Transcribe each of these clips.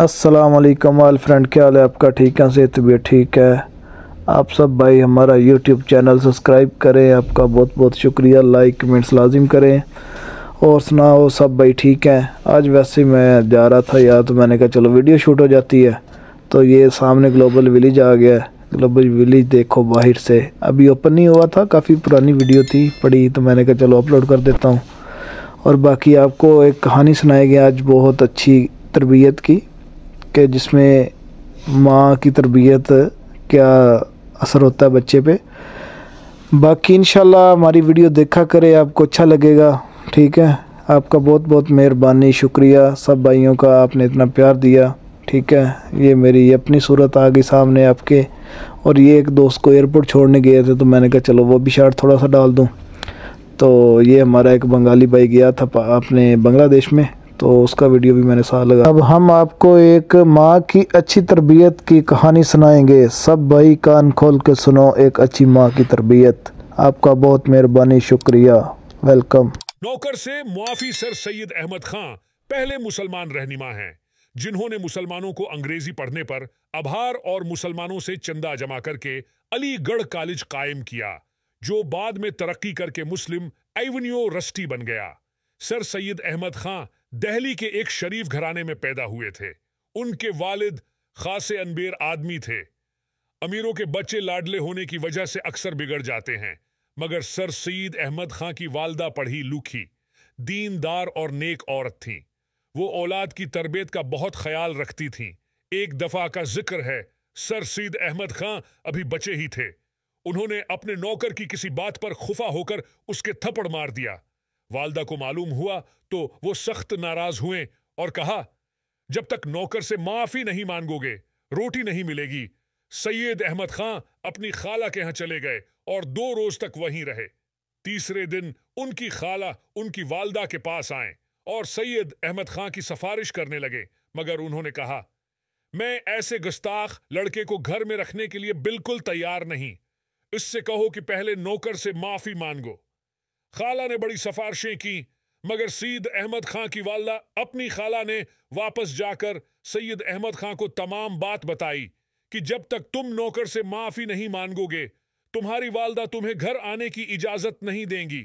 वालेकुम all friend क्या हाल है आपका ठीक है से तबीयत ठीक है आप सब भाई हमारा यूट्यूब चैनल सब्सक्राइब करें आपका बहुत बहुत शुक्रिया लाइक कमेंट्स लाजिम करें और सुनाओ सब भाई ठीक हैं आज वैसे मैं जा रहा था यार तो मैंने कहा चलो वीडियो शूट हो जाती है तो ये सामने ग्लोबल विलेज आ गया ग्लोबल विलेज देखो बाहर से अभी ओपन नहीं हुआ था काफ़ी पुरानी वीडियो थी पड़ी तो मैंने कहा चलो अपलोड कर देता हूँ और बाकी आपको एक कहानी सुनाई गई आज बहुत अच्छी तरबियत की कि जिसमें माँ की तरबियत क्या असर होता है बच्चे पे बाकी इन हमारी वीडियो देखा करें आपको अच्छा लगेगा ठीक है आपका बहुत बहुत मेहरबानी शुक्रिया सब भाइयों का आपने इतना प्यार दिया ठीक है ये मेरी अपनी सूरत आ गई सामने आपके और ये एक दोस्त को एयरपोर्ट छोड़ने गए थे तो मैंने कहा चलो वो भी शर्ट थोड़ा सा डाल दूँ तो ये हमारा एक बंगाली भाई गया था अपने बांग्लादेश में तो उसका वीडियो भी मैंने साथ लगा अब हम आपको एक माँ की अच्छी तरबियत की कहानी सुनाएंगे सब भाई कान खोल के सुनो एक अच्छी माँ की तरबियत आपका बहुत मेहरबानी शुक्रिया वेलकम नौकर से मुआफी सर सैयद अहमद खान पहले मुसलमान रहनुमा हैं जिन्होंने मुसलमानों को अंग्रेजी पढ़ने पर आभार और मुसलमानों से चंदा जमा करके अलीगढ़ कॉलेज कायम किया जो बाद में तरक्की करके मुस्लिम एवन्यू रस्टी बन गया सर सैयद अहमद खां दहली के एक शरीफ घराने में पैदा हुए थे उनके वालिद खासे अनबेर आदमी थे अमीरों के बच्चे लाडले होने की वजह से अक्सर बिगड़ जाते हैं मगर सर सईद अहमद खां की वालदा पढ़ी लुखी दीनदार और नेक औरत थी वो औलाद की तरबियत का बहुत ख्याल रखती थीं एक दफ़ा का जिक्र है सर सईद अहमद खां अभी बचे ही थे उन्होंने अपने नौकर की किसी बात पर खुफा होकर उसके थप्पड़ मार दिया वालदा को मालूम हुआ तो वो सख्त नाराज हुए और कहा जब तक नौकर से माफी नहीं मांगोगे रोटी नहीं मिलेगी सैयद अहमद खां अपनी खाला के यहां चले गए और दो रोज तक वहीं रहे तीसरे दिन उनकी खाला उनकी वालदा के पास आए और सैयद अहमद खां की सिफारिश करने लगे मगर उन्होंने कहा मैं ऐसे गुस्ताख लड़के को घर में रखने के लिए बिल्कुल तैयार नहीं इससे कहो कि पहले नौकर से माफी मांगो खाला ने बड़ी सफारशें की मगर सईद अहमद खां की वाला अपनी खाला ने वापस जाकर सैयद अहमद खां को तमाम बात बताई कि जब तक तुम नौकर से माफ़ी नहीं मांगोगे तुम्हारी वालदा तुम्हें घर आने की इजाज़त नहीं देंगी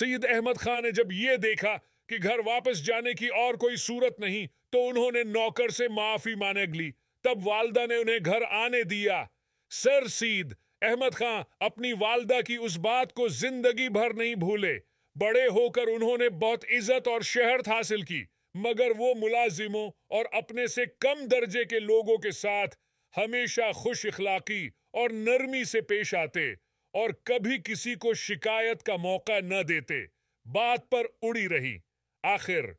सैयद अहमद खां ने जब ये देखा कि घर वापस जाने की और कोई सूरत नहीं तो उन्होंने नौकर से माफ़ी मांग ली तब वालदा ने उन्हें घर आने दिया सर सीद अहमद खां अपनी वालदा की उस बात को जिंदगी भर नहीं भूले बड़े होकर उन्होंने बहुत इज्जत और शहरत हासिल की मगर वो मुलाजिमों और अपने से कम दर्जे के लोगों के साथ हमेशा खुश इखलाकी और नरमी से पेश आते और कभी किसी को शिकायत का मौका न देते बात पर उड़ी रही आखिर